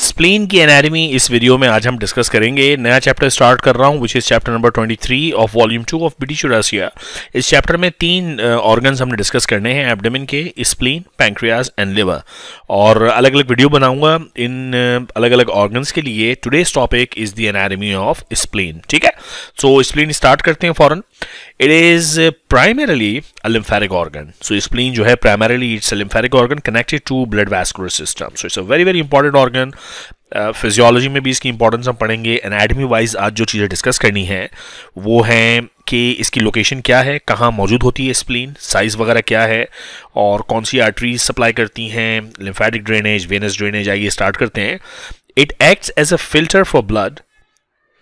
Spleen की anatomy इस video में आज हम डिस्कस करेंगे नया चैप्टर स्टार्ट कर रहा हूँ which is chapter number 23 of volume 2 of British Eurasia इस चैप्टर में तीन ऑर्गन्स uh, हमने डिस्कस करने हैं एब्डोमिन के स्प्लीन पैंक्रियाज एंड लिवर और अलग अलग वीडियो बनाऊंगा इन uh, अलग अलग ऑर्गन्स के लिए today's topic is the anatomy of spleen ठीक है सो स्प्लीन स्टार्ट करते हैं for one it is primarily a lymphatic organ so spleen जो है primarily it's a lymphatic organ connected to blood vascular system so it's a very very important organ physiology में भी इसकी importance हम पढ़ेंगे एनेडमी wise आज जो चीज़ें डिस्कस करनी है वो हैं कि इसकी लोकेशन क्या है कहाँ मौजूद होती है स्प्लीन साइज़ वगैरह क्या है और कौन सी आर्टरीज सप्लाई करती हैं लिम्फेटिक ड्रेनेज वेनस ड्रेनेज आइए स्टार्ट करते हैं it acts as a filter for blood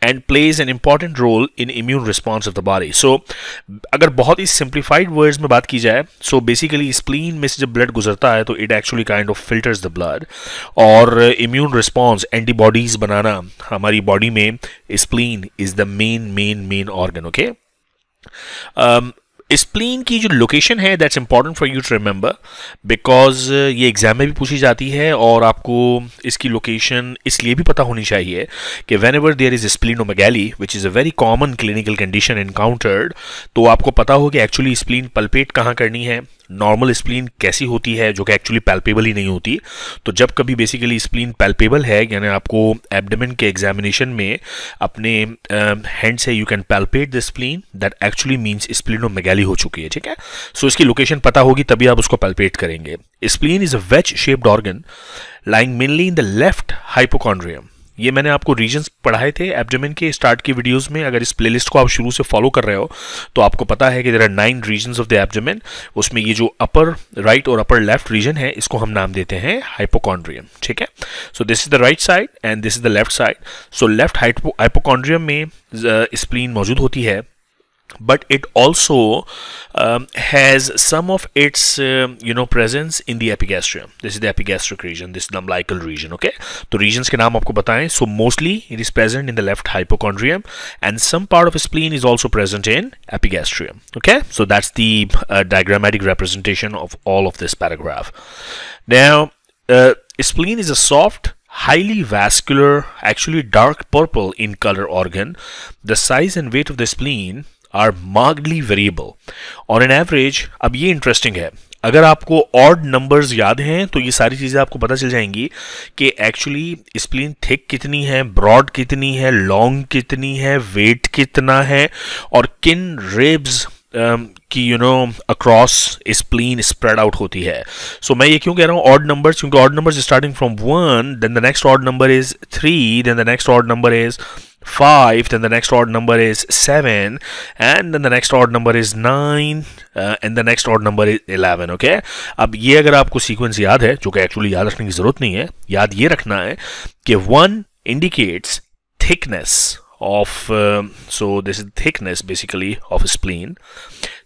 and plays an important role in immune response of the body. So अगर बहुत ही सिंप्लीफाइड वर्ड्स में बात की जाए सो बेसिकली स्प्लीन में से जब ब्लड गुजरता है तो it actually kind of filters the blood और इम्यून रिस्पॉन्स एंटीबॉडीज बनाना हमारी बॉडी में spleen is the main main main organ okay spleen की जो लोकेशन है that's important for you to remember because ये एग्जाम में भी पूछी जाती है और आपको इसकी लोकेशन इसलिए भी पता होनी चाहिए कि whenever there is splenomegaly which is a very common clinical condition encountered तो आपको पता हो कि एक्चुअली स्प्लिन पल्पेट कहाँ करनी है नॉर्मल स्प्लीन कैसी होती है जो कि एक्चुअली पैल्पेबल ही नहीं होती तो जब कभी बेसिकली स्प्लीन पैल्पेबल है यानी आपको एबडमिन के एग्जामिनेशन में अपने हैंड से you can palpate the spleen that actually means splenomegaly हो चुकी है ठीक है सो इसकी लोकेशन पता होगी तभी आप उसको पैल्पेट करेंगे spleen is a wedge shaped organ lying mainly in the left hypochondrium ये मैंने आपको रीजन्स पढ़ाए थे एबडोमिन के स्टार्ट की वीडियोस में अगर इस प्लेलिस्ट को आप शुरू से फॉलो कर रहे हो तो आपको पता है कि there are nine regions of the abdomen उसमें ये जो अपर राइट और अपर लेफ्ट रीजन है इसको हम नाम देते हैं हाइपोकॉन्ड्रियम ठीक है so this is the right side and this is the left side so left hypochondrium में स्प्लीन uh, मौजूद होती है but it also um, has some of its uh, you know presence in the epigastrium this is the epigastric region this is the umbilical region okay the regions के नाम आपको बताएं so mostly it is present in the left hypochondrium and some part of spleen is also present in epigastrium okay so that's the uh, diagrammatic representation of all of this paragraph now uh, spleen is a soft highly vascular actually dark purple in color organ the size and weight of the spleen are markedly variable on an average अब ये interesting है अगर आपको odd numbers याद हैं तो ये सारी चीज़ें आपको पता चल जाएंगी कि एक्चुअली स्प्लीन थिक कितनी है ब्रॉड कितनी है लॉन्ग कितनी है वेट कितना है और किन रिब्स um, की you know across spleen spread out होती है सो so, मैं ये क्यों कह रहा हूँ ऑड नंबर्स क्योंकि odd numbers starting from one then the next odd number is three then the next odd number is 5 then the next odd number is 7 and then the next odd number is 9 uh, and the next odd number is 11 okay? अब ये अगर आपको sequence याद है जो कि actually याद रखने की जरूरत नहीं है याद ये रखना है कि 1 indicates thickness of uh, so this is thickness basically of spleen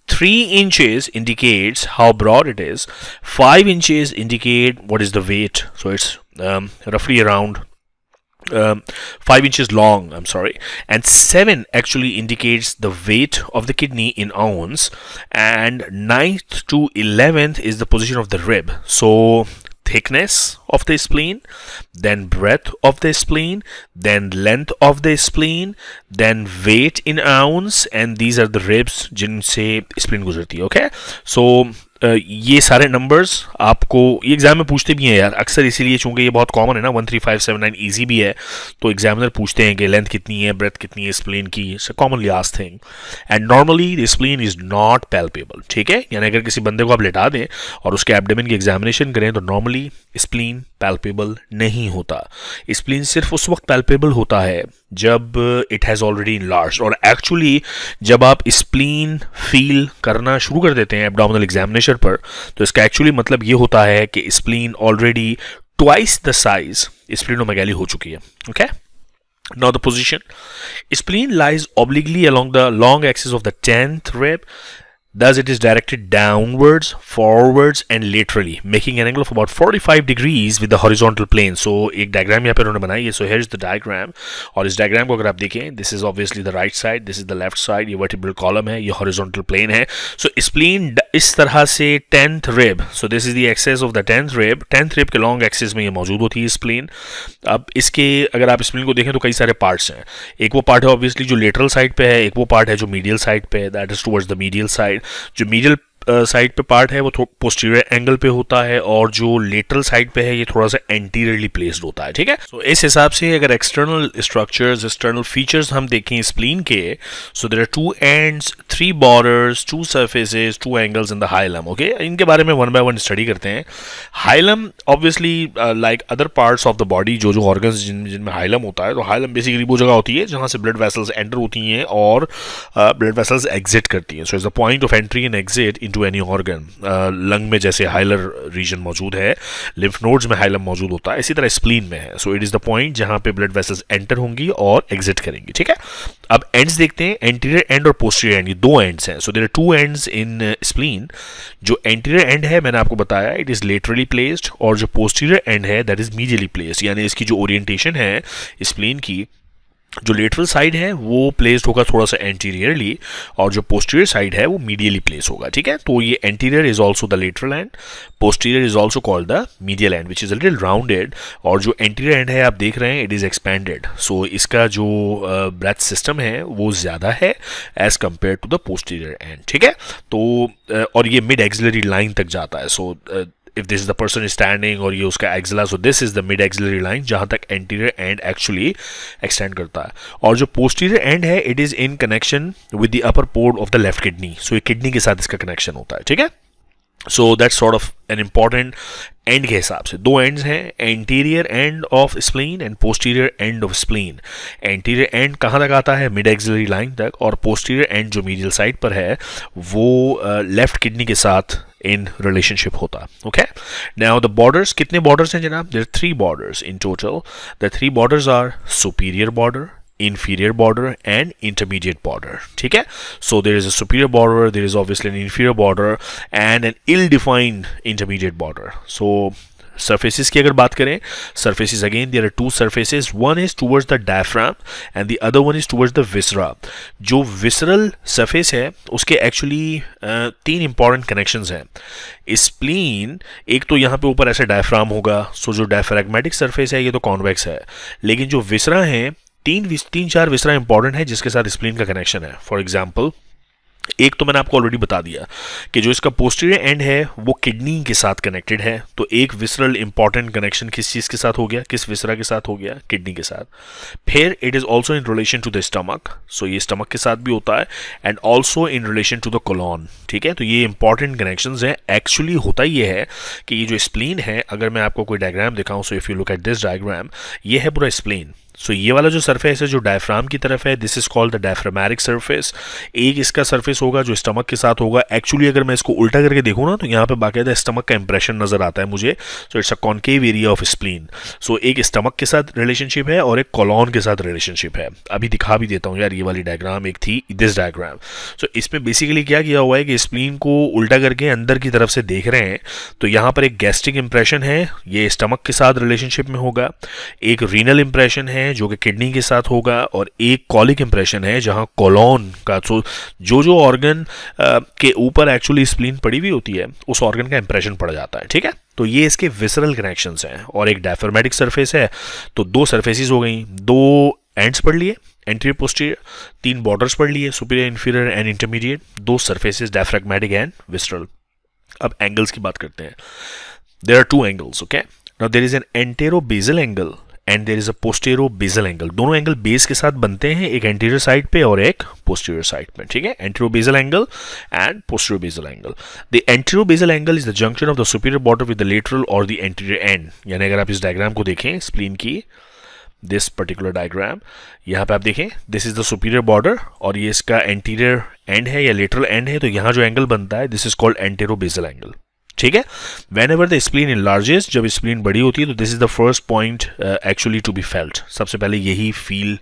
3 inches indicates how broad it is 5 inches indicate what is the weight so it's um, roughly around um, 5 inches long i'm sorry and 7 actually indicates the weight of the kidney in ounce and 9th to 11th is the position of the rib so thickness of the spleen then breadth of the spleen then length of the spleen then weight in ounce and these are the ribs जिनसे spleen गुजरती okay so ये सारे numbers आपको ये exam में पूछते भी हैं यार अक्सर इसीलिए चूंकि ये बहुत कॉमन है ना one three five seven nine easy भी है तो एग्जामिनर पूछते हैं कि लेंथ कितनी है ब्रेथ कितनी है स्प्लेन की इट्स कॉमनली आज thing and normally the spleen is not palpable ठीक है यानी अगर किसी बंदे को आप लेटा दें और उसके एबडमिन की एग्जामिनेशन करें तो नॉर्मली स्प्लीन पैल्पेबल नहीं होता स्प्लीन सिर्फ उस वक्त पैल्पेबल होता है जब it has already enlarged और एक्चुअली जब आप स्प्लीन फील करना शुरू कर देते हैं एबडामिनल एग्जामिनेशन कैंसर पर तो इसका एक्चुअली मतलब ये होता है कि spleen already twice the size splenomegaly हो चुकी है okay now the position spleen lies obliquely along the long axis of the tenth rib Thus it is directed downwards, forwards and laterally making an angle of about 45 degrees with the horizontal plane. So एक diagram यहाँ पे उन्होंने बनाई है. So here is the diagram. और इस diagram को अगर आप देखें this is obviously the right side, this is the left side. ये vertebral column है, ये horizontal plane है. So spleen इस तरह से 10th rib. So this is the axis of the 10th rib. 10th rib के long axis में ये मौजूद होती है spleen. अब इसके अगर आप spleen को देखें तो कई सारे parts हैं. एक वो part है obviously जो lateral side पे है, एक वो part है जो medial side पे है. That is towards the medial side. जो मीडियल साइड पे पार्ट है वो पोस्टीरियर एंगल पे होता है और जो लेटरल साइड पे है ये थोड़ा सा एंटीरियरली प्लेस्ड होता है ठीक है सो so, इस हिसाब से अगर एक्सटर्नल स्ट्रक्चर्स एक्सटर्नल फीचर्स हम देखें स्प्लीन के so there are two ends three borders two surfaces two angles in the hilum okay इनके बारे में वन बाय वन स्टडी करते हैं hilum obviously like other parts of the body जो जो ऑर्गन्स जिन जिनमें हाइलम होता है तो हाइलम बेसिकली वो जगह होती है जहाँ से ब्लड वेसल्स एंटर होती हैं और ब्लड वेसल्स एग्जिट करती हैं so is the point of entry and exit into any organ lung में जैसे हाइलर रीजन मौजूद है लिम्फ नोड्स में हाइलम मौजूद होता है इसी तरह स्प्लीन में है so it is the point जहां पे ब्लड वेसल्स एंटर होंगी और एग्जिट करेंगी ठीक है अब एंड्स देखते हैं एंटीरियर एंड और पोस्टीरियर एंड ये दो एंड्स हैं so there are two ends in spleen जो एंटीरियर एंड है मैंने आपको बताया इट इज़ लेटरली प्लेस्ड और जो पोस्टीरियर एंड है दैट इज़ मीडियली प्लेस्ड यानी इसकी जो ओरिएंटेशन है स्प्लीन की जो लेटरल साइड है वो प्लेस्ड होगा थोड़ा सा एंटीरियरली और जो पोस्टीरियर साइड है वो मीडियली प्लेस होगा ठीक है तो ये anterior is also the lateral end posterior is also called the medial end which is little rounded और जो एंटीरियर एंड है आप देख रहे हैं इट इज़ एक्सपेंडेड सो इसका जो ब्रेथ uh, सिस्टम है वो ज़्यादा है as compare to the posterior end ठीक है तो uh, और ये मिड एक्सिलरी लाइन तक जाता है so so, uh, if this is the person standing और ये उसका axilla so this is the mid axillary line जहां तक एंटीरियर एंड एक्चुअली एक्सटेंड करता है और जो पोस्टीरियर एंड है it is in connection with the upper pole of the left kidney so ये किडनी के साथ इसका कनेक्शन होता है ठीक है so that sort of an important end के हिसाब से दो एंड्स हैं anterior end of spleen and posterior end of spleen anterior end कहाँ तक आता है मिड एक्सिलरी लाइन तक और पोस्टीरियर एंड जो मीडियल साइड पर है वो लेफ्ट uh, किडनी के साथ इन रिलेशनशिप होता है ओके नाउ द बॉर्डर्स कितने बॉर्डर्स हैं जनाब there three borders in total the three borders are superior border inferior border and intermediate border ठीक है so there is a superior border there is obviously an inferior border and an ill-defined intermediate border so surfaces की अगर बात करें surfaces again there are two surfaces one is towards the diaphragm and the other one is towards the viscera जो visceral surface है उसके actually तीन important connection हैं spleen एक तो यहाँ पे ऊपर ऐसे डायफ्राम होगा सो जो डायफ्रेगमेटिक सर्फेस है ये तो कॉन्वेक्स है लेकिन जो विसरा है तीन तीन चार विसरा इंपॉर्टेंट है जिसके साथ स्प्लीन का कनेक्शन है फॉर एग्जाम्पल एक तो मैंने आपको ऑलरेडी बता दिया कि जो इसका पोस्टीरियर एंड है वो किडनी के साथ कनेक्टेड है तो एक विसरल इंपॉर्टेंट कनेक्शन किस चीज़ के साथ हो गया किस विसरा के साथ हो गया किडनी के साथ फिर it is also in relation to the stomach so ये स्टमक के साथ भी होता है and also in relation to the colon ठीक है तो ये इंपॉर्टेंट कनेक्शन हैं एक्चुअली होता ये है कि ये जो स्प्लीन है अगर मैं आपको कोई डायग्राम दिखाऊँ so if you look at this diagram ये है पूरा स्प्लीन सो so, ये वाला जो सरफेस है जो डायफ्राम की तरफ है this is called the diaphragmatic surface एक इसका सरफेस होगा जो स्टमक के साथ होगा एक्चुअली अगर मैं इसको उल्टा करके देखूँ ना तो यहाँ पे बाकायदा स्टमक का इंप्रेशन नजर आता है मुझे so it's a concave area of spleen so एक स्टमक के साथ रिलेशनशिप है और एक कॉलॉन के साथ रिलेशनशिप है अभी दिखा भी देता हूँ यार ये वाली डायग्राम एक थी दिस डायग्राम सो इसमें बेसिकली क्या किया हुआ है कि स्प्लीन को उल्टा करके अंदर की तरफ से देख रहे हैं तो यहाँ पर एक गैस्ट्रिक इंप्रेशन है ये स्टमक के साथ रिलेशनशिप में होगा एक रीनल इंप्रेशन है है जो कि किडनी के साथ होगा और एक कॉलिक इंप्रेशन है जहाँ कॉलोन का तो जो जो ऑर्गन के ऊपर एक्चुअली स्प्लीन पड़ी हुई होती है उस ऑर्गन का इंप्रेशन पड़ जाता है ठीक है तो ये इसके विसरल कनेक्शंस हैं और एक डायफर्मेटिक सरफेस है तो दो सरफेसिस हो गई दो एंड्स पढ़ लिए एंटीरियर पोस्टीरियर तीन बॉर्डर्स पढ़ लिए सुपीरियर इन्फीरियर एंड इंटरमीडिएट दो सर्फेसिस डायफ्रेगमेटिक एंड विस्ट्रल अब एंगल्स की बात करते हैं there are two angles okay now there is an antero basal angle and there is a postero basal angle दोनों एंगल बेस के साथ बनते हैं एक एंटीरियर साइड पे और एक पोस्टेरियर साइड पे ठीक है antero basal angle and postero basal angle the antero basal angle is the junction of the superior border with the lateral और द एंटीरियर एंड यानी अगर आप इस डायग्राम को देखें स्प्लीन की दिस पर्टिकुलर डायग्राम यहाँ पे आप देखें this is the superior border और ये इसका एंटीरियर एंड है या लेटरल एंड है तो यहाँ जो एंगल बनता है this is called antero basal angle ठीक है whenever the spleen enlarges जब स्प्लीन बड़ी होती है तो this is the first point actually to be felt सबसे पहले यही फील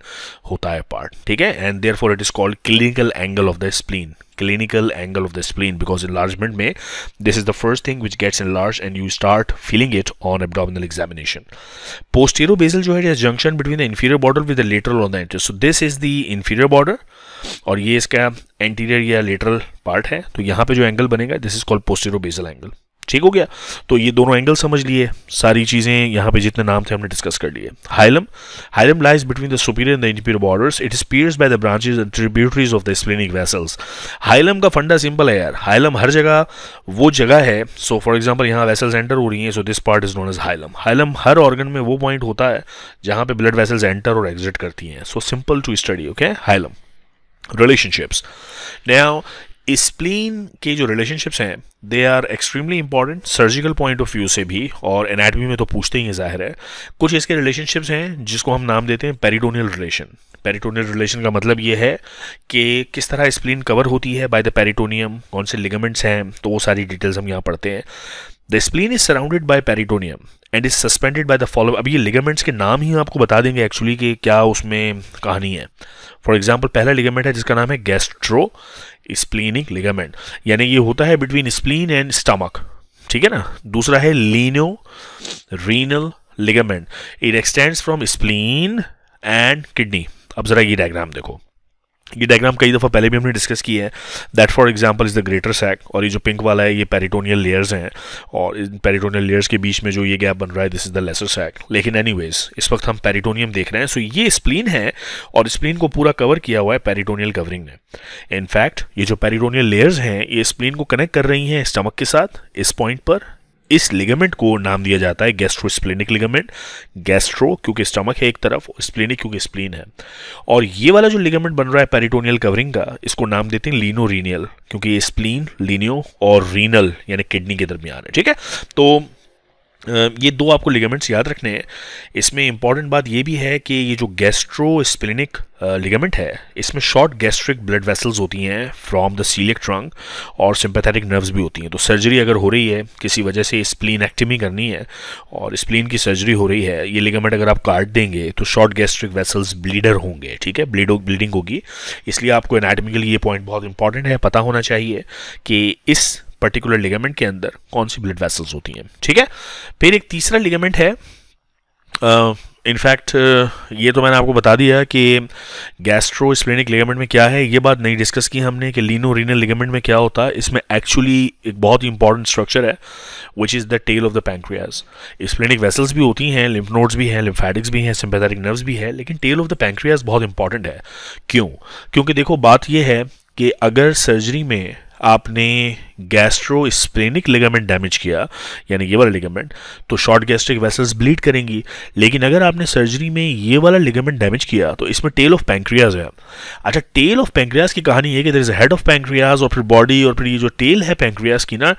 होता है पार्ट ठीक है and therefore it is called clinical angle of the spleen clinical angle of the spleen because enlargement में this is the first thing which gets in large and you start feeling it on abdominal examination postero basal जो है junction between the inferior border with the lateral on the enter so this is the inferior border और ये इसका anterior या lateral part है तो यहाँ पे जो एंगल बनेगा this is called postero basal angle ठीक हो गया तो ये दोनों एंगल समझ लिए सारी चीज़ें यहाँ पे जितने नाम थे हमने डिस्कस कर लिए hilum hilum lies between the superior and the inferior borders it is pierced by the branches and tributaries of the splenic vessels hilum का फंडा सिंपल है यार हाइलम हर जगह वो जगह है सो फॉर एग्जाम्पल यहाँ वेसल्स एंटर हो रही है so this part is known as hilum hilum हर ऑर्गन में वो पॉइंट होता है जहाँ पे ब्लड वेसल्स एंटर और एग्जिट करती हैं so simple to study okay hilum relationships नया स्प्लीन के जो रिलेशनशिप्स हैं they are extremely important surgical point of view से भी और एनाटमी में तो पूछते ही हैं जाहिर है कुछ इसके रिलेशनशिप्स हैं जिसको हम नाम देते हैं पेरिटोनियल रिलेशन पेरिटोनियल रिलेशन का मतलब ये है कि किस तरह स्प्लीन कवर होती है बाय द पेरिटोनियम कौन से लिगामेंट्स हैं तो वो सारी डिटेल्स हम यहाँ पढ़ते हैं the spleen is surrounded by peritoneum and is suspended by the folds अब ये लिगामेंट्स के नाम ही आपको बता देंगे एक्चुअली कि क्या उसमें कहानी है फॉर एग्जाम्पल पहला लिगामेंट है जिसका नाम है गैस्ट्रो स्प्लीनिक लिगामेंट यानी ये होता है बिटवीन स्प्लीन एंड स्टमक ठीक है ना दूसरा है lieno renal ligament it extends from spleen and kidney अब जरा ये डायग्राम देखो ये डायग्राम कई दफ़ा पहले भी हमने डिस्कस किया है that for example is the greater sac और ये जो पिंक वाला है ये पेरिटोनियल लेयर्स हैं और इन पेरिटोनियल लेयर्स के बीच में जो ये गैप बन रहा है this is the lesser sac लेकिन एनीवेज इस वक्त हम पेरिटोनियम देख रहे हैं सो so ये स्प्लीन है और स्प्लीन को पूरा कवर किया हुआ है पेरिटोनियल कवरिंग ने इनफैक्ट ये जो पेरिटोनियल लेयर्स हैं ये स्प्लीन को कनेक्ट कर रही हैं स्टमक के साथ इस पॉइंट पर इस लिगामेंट को नाम दिया जाता है गैस्ट्रो स्प्लिनिक लिगामेंट गैस्ट्रो क्योंकि स्टमक है एक तरफ स्प्लिनिक क्योंकि स्प्लीन है और ये वाला जो लिगामेंट बन रहा है पेरिटोनियल कवरिंग का इसको नाम देते हैं लीनो रीनियल क्योंकि स्प्लीन लीनियो और रीनल यानी किडनी के दरमियान है ठीक है तो ये दो आपको लिगामेंट्स याद रखने हैं इसमें इंपॉर्टेंट बात ये भी है कि ये जो गैस्ट्रो स्प्लिनिक लिगामेंट है इसमें शॉर्ट गैस्ट्रिक ब्लड वेसल्स होती हैं फ्रॉम द सीलिक ट्रंक और सिंपैथेटिक नर्व्स भी होती हैं तो सर्जरी अगर हो रही है किसी वजह से स्प्लीन एक्टिमी करनी है और स्प्लीन की सर्जरी हो रही है ये लिगामेंट अगर आप काट देंगे तो शॉर्ट गैस्ट्रिक वेसल्स ब्लीडर होंगे ठीक है ब्लीडो ब्लीडिंग होगी इसलिए आपको एनाटमिकली ये पॉइंट बहुत इंपॉर्टेंट है पता होना चाहिए कि इस पर्टिकुलर लिगामेंट के अंदर कौन सी ब्लड वेसल्स होती हैं ठीक है फिर एक तीसरा लिगामेंट है इनफैक्ट uh, uh, ये तो मैंने आपको बता दिया कि गैस्ट्रो स्प्लेनिक लिगामेंट में क्या है ये बात नहीं डिस्कस की हमने कि लीनो रीनल लिगामेंट में क्या होता है इसमें एक्चुअली एक बहुत ही इंपॉर्टेंट स्ट्रक्चर है which is the tail of the pancreas splenic vessels भी होती हैं लिम्फ नोड्स भी हैं लिम्फेटिक्स भी हैं सिंपैथेटिक नर्व्स भी है लेकिन टेल ऑफ द पैंक्रियाज बहुत इंपॉर्टेंट है क्यों क्योंकि देखो बात यह है कि अगर सर्जरी में आपने गैस्ट्रो स्प्रेनिक लिगामेंट डैमेज किया यानी ये वाला लिगामेंट तो शॉर्ट गैस्ट्रिक वेसल्स ब्लीड करेंगी लेकिन अगर आपने सर्जरी में ये वाला लिगामेंट डैमेज किया तो इसमें टेल ऑफ पैंक्रियाज है अच्छा टेल ऑफ पैंक्रियाज की कहानी है कि there is head of pancreas और फिर बॉडी और फिर ये जो टेल है पैंक्रियाज की ना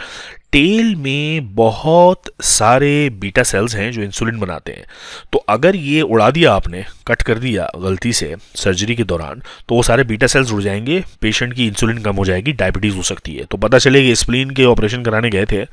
तेल में बहुत सारे बीटा सेल्स हैं जो इंसुलिन बनाते हैं तो अगर ये उड़ा दिया आपने कट कर दिया गलती से सर्जरी के दौरान तो वो सारे बीटा सेल्स उड़ जाएंगे पेशेंट की इंसुलिन कम हो जाएगी डायबिटीज़ हो सकती है तो पता चले कि स्प्लिन के ऑपरेशन कराने गए थे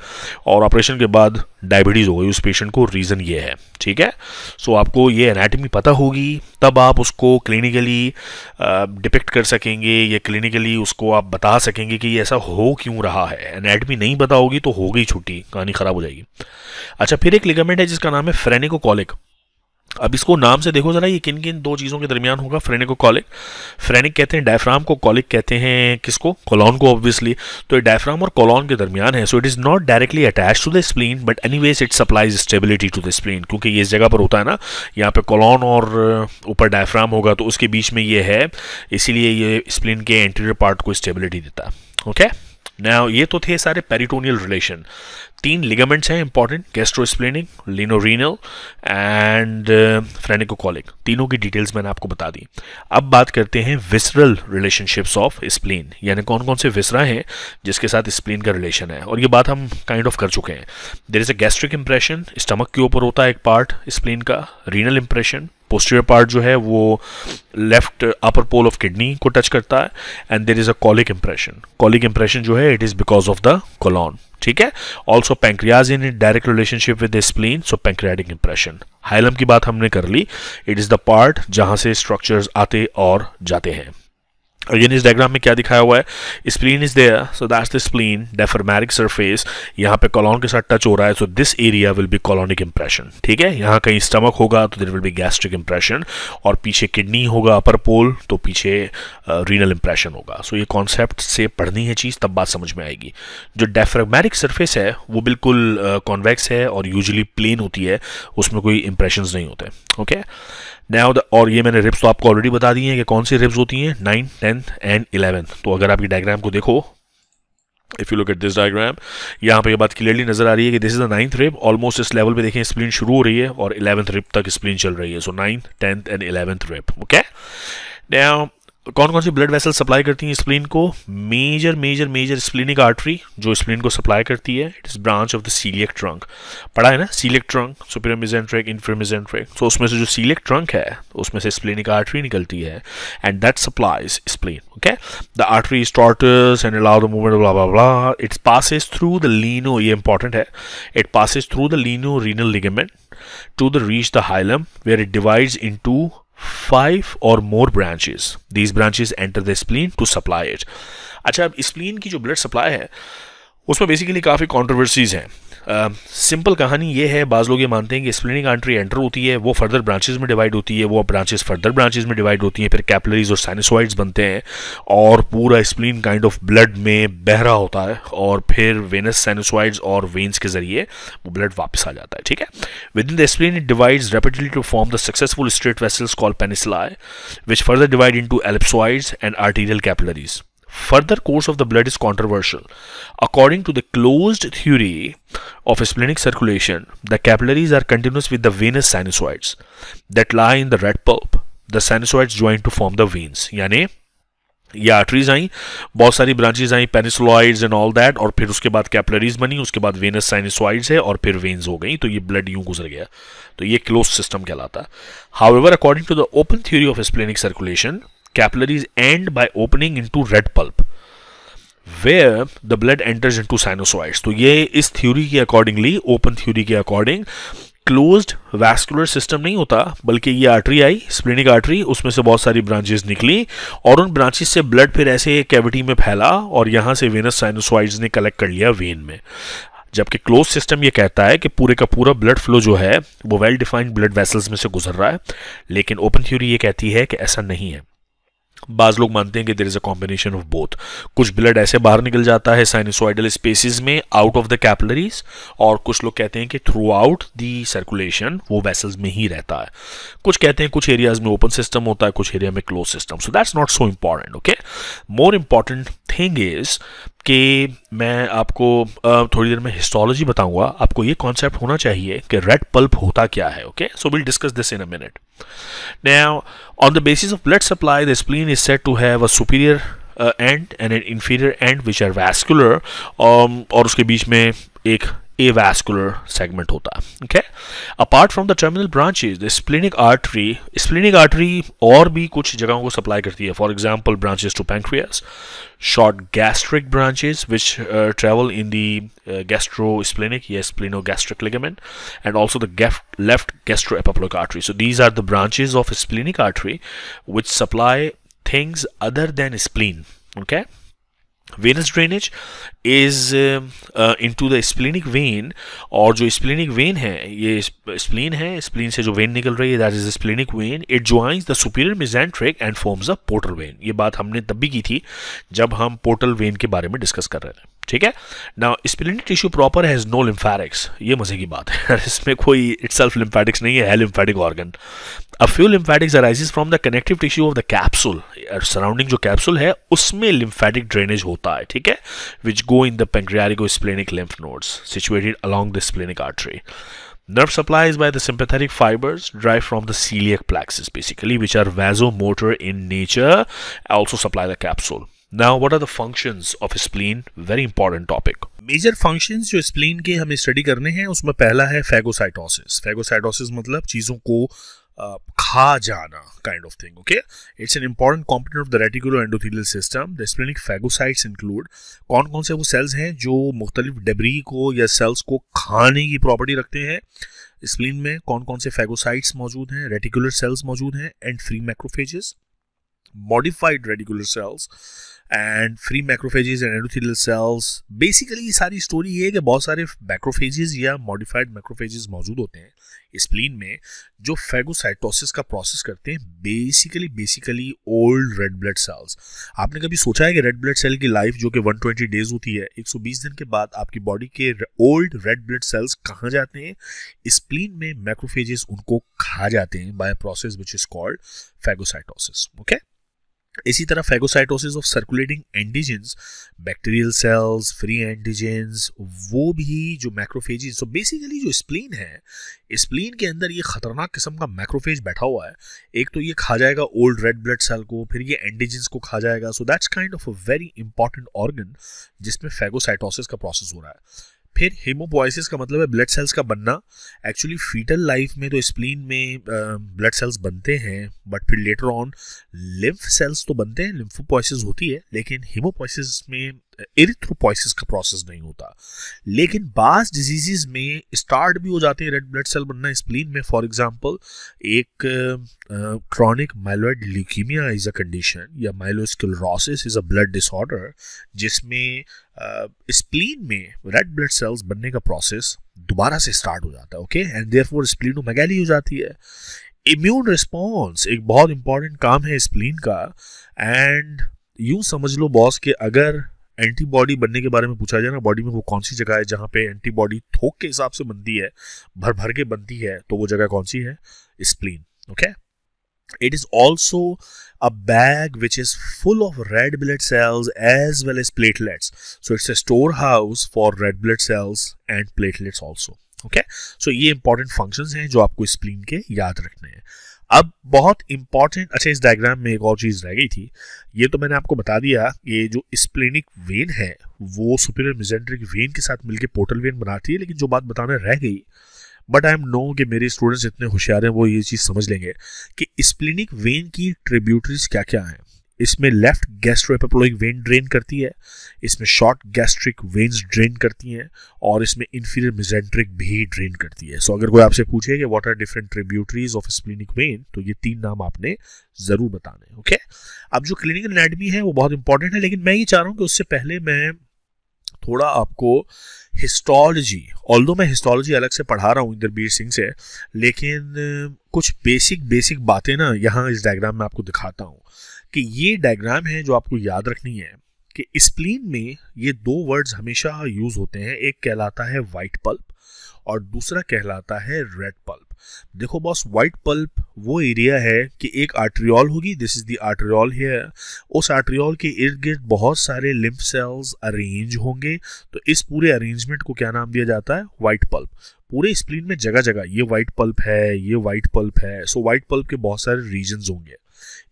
और ऑपरेशन के बाद डायबिटीज़ हो गई उस पेशेंट को रीज़न ये है ठीक है सो so, आपको ये एनाटमी पता होगी तब आप उसको क्लिनिकली डिपेक्ट कर सकेंगे या क्लिनिकली उसको आप बता सकेंगे कि ये ऐसा हो क्यों रहा है एनाटमी नहीं पता तो होगी तो हो गई छुट्टी कहानी ख़राब हो जाएगी अच्छा फिर एक लिगामेंट है जिसका नाम है फ्रेनिको कॉलिक अब इसको नाम से देखो ज़रा ये किन किन दो चीज़ों के दरमियान होगा फ्रेनिक को कॉलिक फ्रेनिक कहते हैं डायफ्राम को कॉलिक कहते हैं किसको कॉलॉन को ऑब्वियसली तो ये डायफ्राम और कॉलॉन के दरमियान है so it is not directly attach to the spleen but anyways it supplies stability to the spleen क्योंकि ये इस जगह पर होता है ना यहाँ पर कॉलॉन और uh, ऊपर डायफ्राम होगा तो उसके बीच में ये है इसीलिए ये स्प्लिन के एंटीरियर पार्ट को स्टेबिलिटी देता है ओके okay? ना ये तो थे सारे पेरिटोनियल रिलेशन तीन लिगामेंट्स हैं important gastrosplenic lienorenal and phrenicocolic तीनों की डिटेल्स मैंने आपको बता दी अब बात करते हैं विसरल रिलेशनशिप्स ऑफ स्प्लेन यानी कौन कौन से विसरा हैं जिसके साथ स्प्लेन का रिलेशन है और ये बात हम काइंड kind ऑफ of कर चुके हैं there is a gastric impression stomach के ऊपर होता है एक पार्ट स्प्लेन का रीनल इंप्रेशन पोस्टियर पार्ट जो है वो left upper pole of kidney को टच करता है and there is a colic impression colic impression जो है it is because of the colon ठीक है also pancreas in direct relationship with spleen so pancreatic impression hilum की बात हमने कर ली इट इज़ द पार्ट जहां से स्ट्रक्चर्स आते और जाते हैं अगेन इस डायग्राम में क्या दिखाया हुआ है spleen is there so that's the spleen diaphragmatic surface यहाँ पे कॉलोन के साथ टच हो रहा है so this area will be colonic impression ठीक है यहाँ कहीं स्टमक होगा तो there will be gastric impression और पीछे किडनी होगा अपर पोल तो पीछे रीनल uh, इंप्रेशन होगा सो so, ये कॉन्सेप्ट से पढ़नी है चीज़ तब बात समझ में आएगी जो डेफरमैरिक सर्फेस है वो बिल्कुल कॉन्वेक्स uh, है और यूजली प्लेन होती है उसमें कोई इंप्रेशन नहीं होते ओके okay? और ये मैंने रिप्स तो आपको ऑलरेडी बता दी हैं कि कौन सी रिप्स होती हैं नाइन टेन एंड इलेवन तो अगर आप ये डायग्राम को देखो if you look at this diagram यहाँ पे ये बात क्लियरली नजर आ रही है कि this is the ninth rib almost इस लेवल पे देखें स्प्लिन शुरू हो रही है और इलेवंथ रिप तक स्प्लिन चल रही है so ninth tenth and eleventh rib okay कौन कौन सी ब्लड वेसल सप्लाई करती हैं स्प्लिन को major major major splenic artery जो स्प्लिन को सप्लाई करती है it is branch of the coeliac trunk पढ़ा है ना coeliac trunk superior inferior mesenteric so उसमें से जो सीलियक ट्रंक है उसमें से स्प्लिनिक आर्टरी निकलती है and that supplies spleen okay the artery starts and allow the movement blah blah it's passes through the lieno ये इंपॉर्टेंट है it passes through the lieno renal ligament to the reach the hilum where it divides into five or more branches these branches enter the spleen to supply it अच्छा अब spleen की जो blood supply है उसमें basically काफ़ी controversies हैं simple कहानी ये है बाज़ लोग ये मानते हैं कि स्प्लिनिंग आंट्री एंटर होती है वो फर्दर ब्रांचेज में डिवाइड होती है वो ब्रांचेज फर्दर ब्रांचेज में डिवाइड होती हैं फिर कैपलरीज और साइनसॉइड्स बनते हैं और पूरा स्प्लिन काइंड ऑफ ब्लड में बहरा होता है और फिर वेनस साइनसॉइड्स और वेन्स के जरिए वो ब्लड वापस आ जाता है ठीक है within the spleen it divide rapidly to form the successful straight vessels call penicilli which further divide into ellipsoids and arterial capillaries Further course of the blood is controversial. According to the closed theory of splenic circulation, the capillaries are continuous with the venous sinusoids that lie in the red pulp. The sinusoids join to form the veins. Yani, या arteries आई बहुत सारी branches आई penicilloids and all that और फिर उसके बाद capillaries बनी उसके बाद वेनस साइनसॉइड्स है और फिर वेन्स हो गई तो ये ब्लड यूं गुजर गया तो ये क्लोज सिस्टम कहलाता however according to the open theory of splenic circulation capillaries end by opening into red pulp where the blood enters into sinusoids तो ये इस थ्योरी के अकॉर्डिंगली ओपन theory के अकॉर्डिंग क्लोज्ड वैस्कुलर सिस्टम नहीं होता बल्कि ये artery आई splenic artery उसमें से बहुत सारी ब्रांचेस निकली और उन ब्रांचेस से ब्लड फिर ऐसे कैविटी में फैला और यहाँ से वेनस साइनोसॉइड्स ने कलेक्ट कर लिया वेन में जबकि क्लोज सिस्टम ये कहता है कि पूरे का पूरा ब्लड फ्लो जो है वो वेल डिफाइंड ब्लड वेसल्स में से गुजर रहा है लेकिन ओपन थ्योरी ये कहती है कि ऐसा नहीं है बाज लोग मानते हैं कि there is a combination of both कुछ ब्लड ऐसे बाहर निकल जाता है साइनसोइडल स्पेसिस में आउट ऑफ द कैपलरीज और कुछ लोग कहते हैं कि थ्रू आउट दी सर्कुलेशन वो वेसल्स में ही रहता है कुछ कहते हैं कुछ एरियाज में ओपन सिस्टम होता है कुछ एरिया में close system so that's not so important okay more important thing is कि मैं आपको थोड़ी देर में हिस्टोलॉजी बताऊंगा आपको ये कॉन्सेप्ट होना चाहिए कि रेड पल्प होता क्या है okay so will discuss this in a minute now on the basis of blood supply the spleen is said to have a superior end and an inferior end which are vascular और उसके बीच में एक a segment होता है okay apart from the terminal branches the splenic artery splenic artery और भी कुछ जगहों को सप्लाई करती है for example branches to pancreas short gastric branches which travel in the gastro splenic या spleno gastric ligament and also the left gastro epiploic artery so these are the branches of splenic artery which supply things other than spleen okay venous drainage is uh, uh, into the splenic vein और जो splenic vein है ये spleen है spleen से जो vein निकल रही है that is the splenic vein it joins the superior mesenteric and forms a portal vein ये बात हमने तब भी की थी जब हम portal vein के बारे में discuss कर रहे थे ठीक है ना spleen tissue proper has no lymphatics ये मज़े की बात है इसमें कोई इट सेल्फ लिम्फेटिक्स नहीं है lymphatic organ a few lymphatics arise from the connective tissue of the capsule surrounding जो कैप्सूल है उसमें लिम्फेटिक ड्रेनेज होता है ठीक है which go in the pancreatico splenic lymph nodes situated along the splenic artery nerve supplies by the sympathetic fibres drive from the coeliac plexus basically which are are motor in nature also supply the capsule now what are the functions of spleen very important topic major functions जो spleen के हमें study करने हैं उसमें पहला है phagocytosis phagocytosis मतलब चीज़ों को खा जाना kind of thing okay it's an important component of the reticular endothelial system the splenic phagocytes include कौन कौन से वो सेल्स हैं जो मुख्तलिफ डेबरी को या सेल्स को खाने की प्रॉपर्टी रखते हैं स्प्लीन में कौन कौन से फैगोसाइट्स मौजूद हैं रेटिकुलर सेल्स मौजूद हैं and free macrophages modified reticular cells and free macrophages and endothelial cells basically सारी स्टोरी ये है कि बहुत सारे मैक्रोफेजेस या मॉडिफाइड मैक्रोफेजेस मौजूद होते हैं स्प्लीन में जो फेगोसाइटोसिस का प्रोसेस करते हैं basically basically old red blood cells आपने कभी सोचा है कि रेड ब्लड सेल की लाइफ जो कि 120 डेज होती है 120 दिन के बाद आपकी बॉडी के ओल्ड रेड ब्लड सेल्स कहाँ जाते हैं स्प्लीन में मैक्रोफेजेस उनको खा जाते हैं by process which is called phagocytosis okay इसी तरह phagocytosis of circulating antigens bacterial cells free antigens वो भी जो मैक्रोफेजिस तो बेसिकली जो स्प्लीन है स्प्लीन के अंदर ये खतरनाक किस्म का मैक्रोफेज बैठा हुआ है एक तो ये खा जाएगा ओल्ड रेड ब्लड सेल को फिर ये एंटीजेंस को खा जाएगा so that's kind of a very important organ जिसमें फेगोसाइटोसिस का प्रोसेस हो रहा है फिर हीमोपोइसिस का मतलब है ब्लड सेल्स का बनना एक्चुअली फीटल लाइफ में तो स्प्लीन में ब्लड सेल्स बनते हैं बट फिर लेटर ऑन लिम्फ सेल्स तो बनते हैं लिम्फोपोइसिस होती है लेकिन हीमोपोइसिस में एरिथ्रोपोइसिस का प्रोसेस नहीं होता लेकिन बास डिजीजेज में स्टार्ट भी हो जाते हैं रेड ब्लड सेल बनना स्प्लीन में फॉर एग्जांपल एक chronic myeloid leukaemia is a condition या myelosclerosis is a blood disorder जिसमें स्प्लीन में रेड ब्लड सेल्स बनने का प्रोसेस दोबारा से स्टार्ट हो जाता है okay and there therefore splenomegaly हो जाती है इम्यून रिस्पॉन्स एक बहुत इंपॉर्टेंट काम है स्प्लीन का एंड यूं समझ लो बॉस कि अगर एंटीबॉडी बनने के बारे में पूछा जाए ना बॉडी में वो कौन सी जगह है जहाँ पे एंटीबॉडी थोक के हिसाब से बनती है भर भर के बनती है तो वो जगह कौन सी है spleen okay it is also a bag which is full of red blood cells as well as platelets so it's a store house for red blood cells and platelets also okay so ये important function हैं जो आपको spleen के याद रखने हैं अब बहुत इंपॉर्टेंट अच्छा इस डायग्राम में एक और चीज़ रह गई थी ये तो मैंने आपको बता दिया ये जो स्प्लेनिक वेन है वो सुपीरियर मिजेंड्रिक वेन के साथ मिलकर पोर्टल वेन बनाती है लेकिन जो बात बताना रह गई बट आई एम नो कि मेरे स्टूडेंट्स इतने होशियार हैं वो ये चीज़ समझ लेंगे कि स्प्लेनिक वेन की ट्रिब्यूटरीज क्या क्या हैं इसमें लेफ्ट गैस्ट्रोएपेप्लोइक वेन ड्रेन करती है इसमें शॉर्ट गैस्ट्रिक वेन्स ड्रेन करती हैं और इसमें इन्फीरियर मिजेंट्रिक भी ड्रेन करती है सो so, अगर कोई आपसे पूछे कि what are different tributaries of splenic vein तो ये तीन नाम आपने ज़रूर बताने ओके okay? अब जो क्लिनिकल एनाटमी है वो बहुत इंपॉर्टेंट है लेकिन मैं ये चाह रहा हूँ कि उससे पहले मैं थोड़ा आपको हिस्टोलॉजी ऑल मैं हिस्टोलॉजी अलग से पढ़ा रहा हूँ इंद्रबीर सिंह से लेकिन कुछ बेसिक बेसिक बातें ना यहाँ इस डायग्राम में आपको दिखाता हूँ कि ये डायग्राम है जो आपको याद रखनी है कि स्प्लीन में ये दो वर्ड्स हमेशा यूज होते हैं एक कहलाता है वाइट पल्प और दूसरा कहलाता है रेड पल्प देखो बॉस वाइट पल्प वो एरिया है कि एक आर्ट्रियोल होगी दिस इज द आर्ट्रियोल उस आर्ट्रियोल के इर्द गिर्द बहुत सारे लिम्फ सेल्स अरेंज होंगे तो इस पूरे अरेंजमेंट को क्या नाम दिया जाता है वाइट पल्प पूरे स्प्लीन में जगह जगह ये वाइट पल्प है ये वाइट पल्प है सो वाइट पल्प के बहुत सारे रीजन होंगे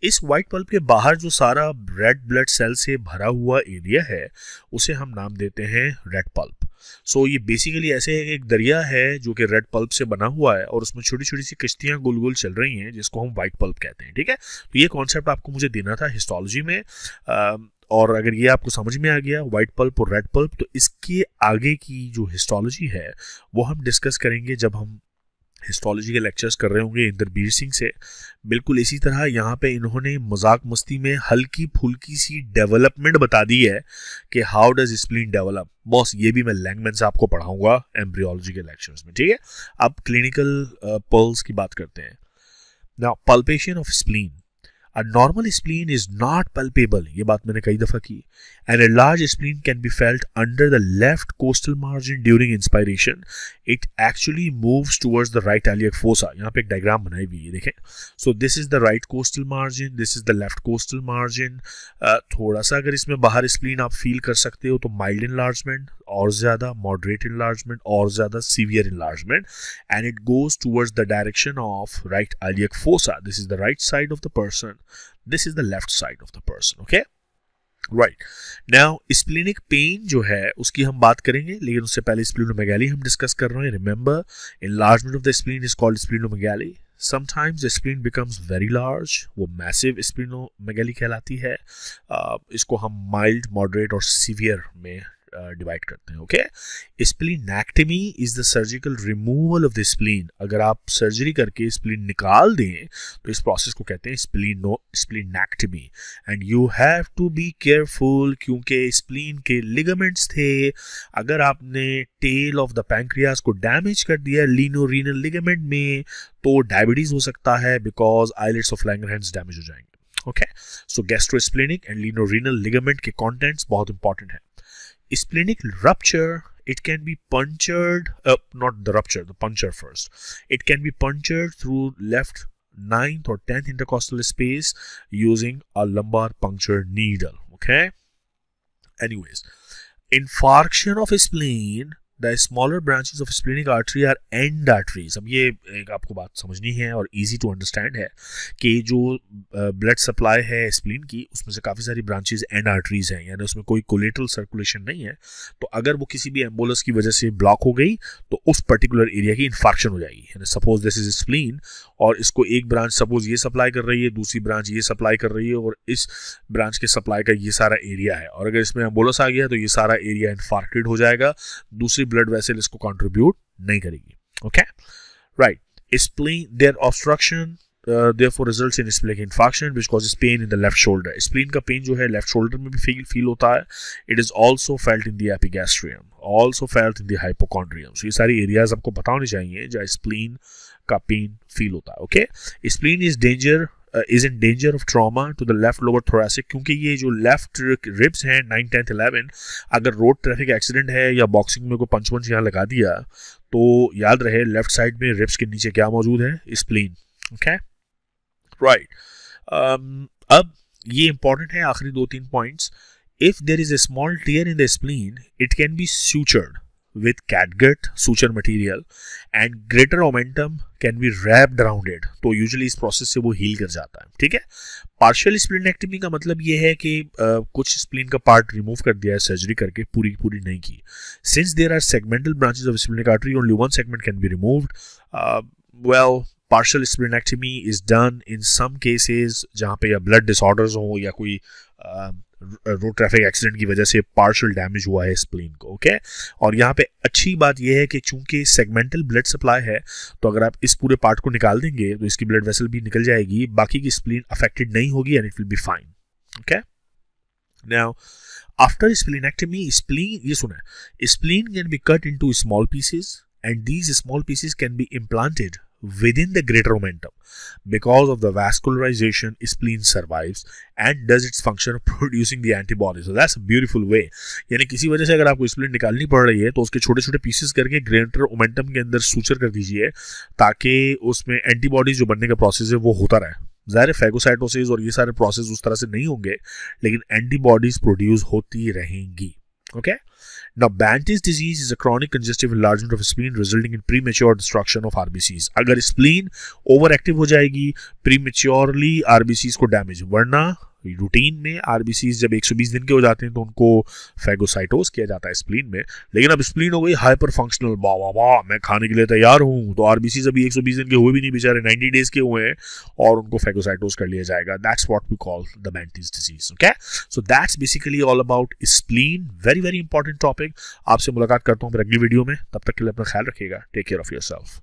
इस व्हाइट पल्प के बाहर जो सारा रेड ब्लड सेल से भरा हुआ एरिया है उसे हम नाम देते हैं रेड पल्प सो so, ये बेसिकली ऐसे एक दरिया है जो कि रेड पल्प से बना हुआ है और उसमें छोटी छोटी सी किश्तियाँ गोल गोल चल रही हैं जिसको हम व्हाइट पल्प कहते हैं ठीक है तो ये कॉन्सेप्ट आपको मुझे देना था हिस्टोलॉजी में और अगर ये आपको समझ में आ गया वाइट पल्प और रेड पल्प तो इसके आगे की जो हिस्टोलॉजी है वो हम डिस्कस करेंगे जब हम हिस्टोलॉजी के लेक्चर्स कर रहे होंगे इंद्रबीर सिंह से बिल्कुल इसी तरह यहाँ पे इन्होंने मजाक मस्ती में हल्की फुल्की सी डेवलपमेंट बता दी है कि how does spleen develop boss ये भी मैं लैंगमैन से आपको पढ़ाऊंगा एम्ब्रियोलॉजी के लेक्चर्स में ठीक है अब क्लिनिकल पर्ल्स uh, की बात करते हैं ना palpation of spleen normal spleen is not palpable ये बात मैंने कई दफा की and a large spleen can be felt under the left costal margin during inspiration it actually moves towards the right iliac fossa यहाँ पे एक डायग्राम बनाई हुई है देखें so this is the right costal margin this is the left costal margin थोड़ा सा अगर इसमें बाहर स्प्लीन आप फील कर सकते हो तो माइल्ड इन लार्जमेंट और ज़्यादा मॉडरेट इन्लार्जमेंट और ज़्यादा severe enlargement and it goes towards the direction of right iliac fossa this is the right side of the person this is the left side of the person okay right now splenic pain जो है उसकी हम बात करेंगे लेकिन उससे पहले स्प्लिनोमेगैली हम डिस्कस कर रहे हैं remember enlargement of the spleen is called splenomegaly sometimes spleen becomes very large वो मैसिव स्प्लिनोमेगैली कहलाती है uh, इसको हम माइल्ड मॉडरेट और सीवियर में डिवाइड uh, करते हैं okay splenectomy is the surgical removal of the spleen अगर आप सर्जरी करके स्प्लीन निकाल दें तो इस प्रोसेस को कहते हैं spleno splenectomy and you have to be careful क्योंकि स्प्लीन के लिगामेंट्स थे अगर आपने टेल ऑफ द पैंक्रियाज को डैमेज कर दिया लीनो रीनल लिगामेंट में तो डायबिटीज हो सकता है because islets of Langerhans damage हो जाएंगे okay so gastrosplenic and lienorenal ligament के कंटेंट्स बहुत इंपॉर्टेंट है Splenic rupture, it can be punctured, uh, not the rupture, the puncture first. It can be punctured through left ninth or 10th intercostal space using a lumbar puncture needle. Okay. Anyways, infarction of spleen the smaller branches of splenic artery are end arteries अब ये एक आपको बात समझनी है और easy to understand है कि जो ब्लड सप्लाई है स्प्लीन की उसमें से काफ़ी सारी ब्रांचेज एंड आर्टरीज हैं यानी उसमें कोई कोलेटल सर्कुलेशन नहीं है तो अगर वो किसी भी एम्बोलस की वजह से ब्लॉक हो गई तो उस पर्टिकुलर एरिया की इन्फार्क्शन हो जाएगी यानी सपोज दिस इज स्प्लिन और इसको एक ब्रांच सपोज ये सप्लाई कर रही है दूसरी ब्रांच ये सप्लाई कर रही है और इस ब्रांच के सप्लाई का ये सारा एरिया है और अगर इसमें एम्बोलस आ गया तो ये सारा एरिया इन्फार्क्टेड हो जाएगा दूसरी ब्लड वेसल इसको कॉन्ट्रीब्यूट नहीं करेगी okay right spleen there obstruction for result in splenic infection because is pain in the left shoulder spleen का पेन जो है लेफ्ट शोल्डर में भी फील फील होता है it is also felt in the epigastrium also felt in the hypochondrium so ये सारी areas आपको बताने चाहिए जहाँ स्प्लीन का पेन फील होता है okay spleen is danger is in danger of trauma to the left lower thoracic क्योंकि ये जो लेफ्ट रिब्स हैं नाइन टेंथ इलेवन अगर रोड ट्रैफिक एक्सीडेंट है या बॉक्सिंग में कोई पंच पंच यहाँ लगा दिया तो याद रहे लेफ्ट साइड में रिब्स के नीचे क्या मौजूद है स्प्लीन ओके राइट अब ये इंपॉर्टेंट है आखिरी दो तीन points if there is a small tear in the spleen it can be sutured with catgut suture material and greater momentum can be wrapped around it तो usually इस process से वो heal कर जाता है ठीक है partial splenectomy का मतलब ये है कि uh, कुछ spleen का part remove कर दिया है surgery करके पूरी पूरी नहीं की since there are segmental branches of splenic artery only one segment can be removed uh, well partial splenectomy is done in some cases जहाँ पे या blood disorders हो या कोई रोड ट्रैफिक एक्सीडेंट की वजह से पार्शल डैमेज हुआ है इस प्लेन को ओके और यहाँ पे अच्छी बात यह है कि चूंकि सेगमेंटल ब्लड सप्लाई है तो अगर आप इस पूरे पार्ट को निकाल देंगे तो इसकी ब्लड वेसल भी निकल जाएगी बाकी की स्प्लीन अफेक्टेड नहीं होगी and it will be fine okay now after splenectomy spleen ये सुना है spleen can be cut to small pieces and these small pieces can be implanted within the greater omentum. Because of the vascularization, spleen survives and does its function of producing the antibody. So that's a beautiful way. यानी किसी वजह से अगर आपको spline निकालनी पड़ रही है तो उसके छोटे छोटे पीसेस करके ग्रेटर ओमेंटम के अंदर सूचर कर दीजिए ताकि उसमें एंटीबॉडीज जो बनने का प्रोसेस है वो होता रहे ज़ाहिर फेगोसाइटोसिस और ये सारे प्रोसेस उस तरह से नहीं होंगे लेकिन एंटीबॉडीज प्रोड्यूस होती रहेंगी okay okay? Now, Bante's disease is a chronic congestive enlargement of spleen resulting in premature destruction of RBCs. अगर spleen overactive हो जाएगी prematurely RBCs को damage वरना रूटीन में आरबीसी जब 120 दिन के हो जाते हैं तो उनको फैगोसाइटोस किया जाता है स्प्लीन में लेकिन अब स्प्लीन हो गई हाइपर फंक्शनल वाह वाह वाह मैं खाने के लिए तैयार हूँ तो आरबीसी अभी 120 दिन के हुए भी नहीं बेचारे 90 डेज के हुए हैं और उनको फैगोसाइटोस कर लिया जाएगा that's what we call the Banti's disease okay so that's basically all about spleen very very important topic आपसे मुलाकात करता हूँ अगली वीडियो में तब तक के लिए अपना ख्याल रखिएगा take care of your self